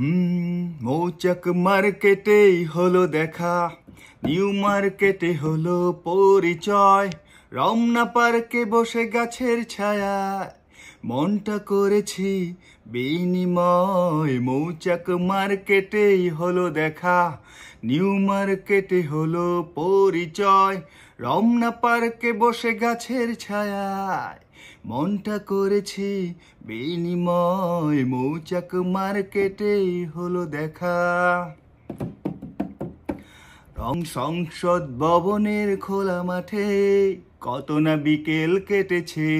হুম মৌচাক মার্কেটেই হলো দেখা নিউ মার্কেটে হলো পরিচয় রমনা পার্কে বসে গাছের ছায়া মনটা করেছি বিনিময় মৌচাক মার্কেটেই হলো দেখা নিউ মার্কেটে হলো পরিচয় রমনা পার্কে বসে গাছের ছায়ায় মনটা করেছে বিনিময় মৌচাক মার্কেটে হলো দেখা রং সংসদ ভবনের খোলা মাঠে কত না বিকেল কেটেছে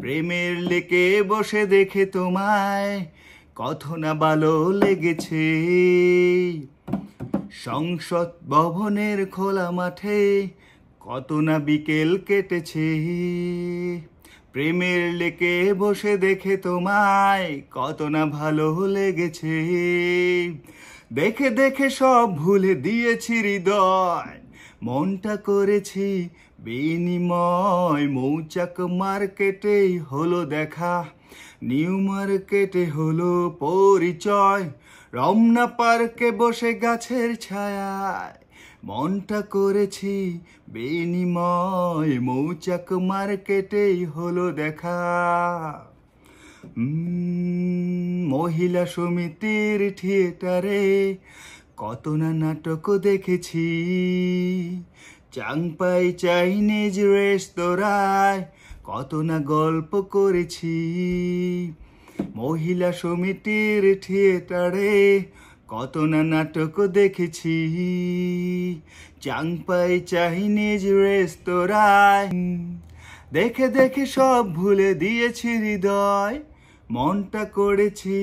প্রেমের লেকে বসে দেখে তোমায় কত না ভালো লেগেছে সংসদ ভবনের খোলা মাঠে কত না বিকেল কেটেছে প্রেমের লেকে বসে দেখে তোমায় কত না ভালো লেগেছে দেখে দেখে সব ভুলে দিয়েছি হৃদয় মনটা করেছি বিনিময় মৌচাক মার্কেটেই হলো দেখা নিউ মার্কেটে হলো পরিচয় রমনা পার্কে বসে গাছের ছায়ায় মনটা করেছি বেনিময় মৌচাক মার্কেটেই হলো দেখা মহিলা সমিতির থিয়েটারে কত না নাটক দেখেছি চাংপাই চাইনিজ রেস্তোরাঁয় কত না গল্প করেছি মহিলা সমিতির থিয়েটারে কত না নাটক দেখেছি চাংপাই চাইনিজ রেস্তোরাঁয় দেখে দেখে সব ভুলে দিয়েছি হৃদয় মনটা করেছি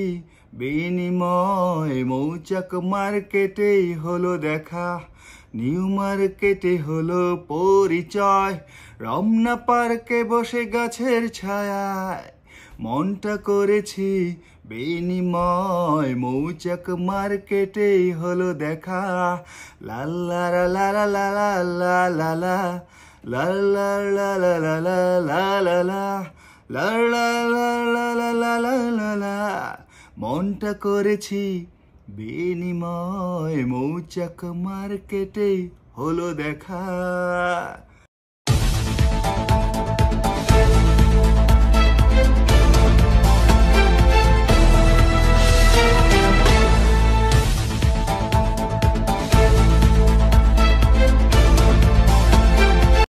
বিনিময় মৌচাক মার্কেটেই হলো দেখা নিউ মার্কেটে হলো পরিচয় রমনা পার্কে বসে গাছের ছায়ায় মনটা করেছি বিনিময় মৌচাক মার্কেটেই হলো দেখা লাল্লা লালা লালা লালা লালা লালা লালা লালা লালা মনটা করেছি বিনিময় মৌচাক মার্কেটেই হলো দেখা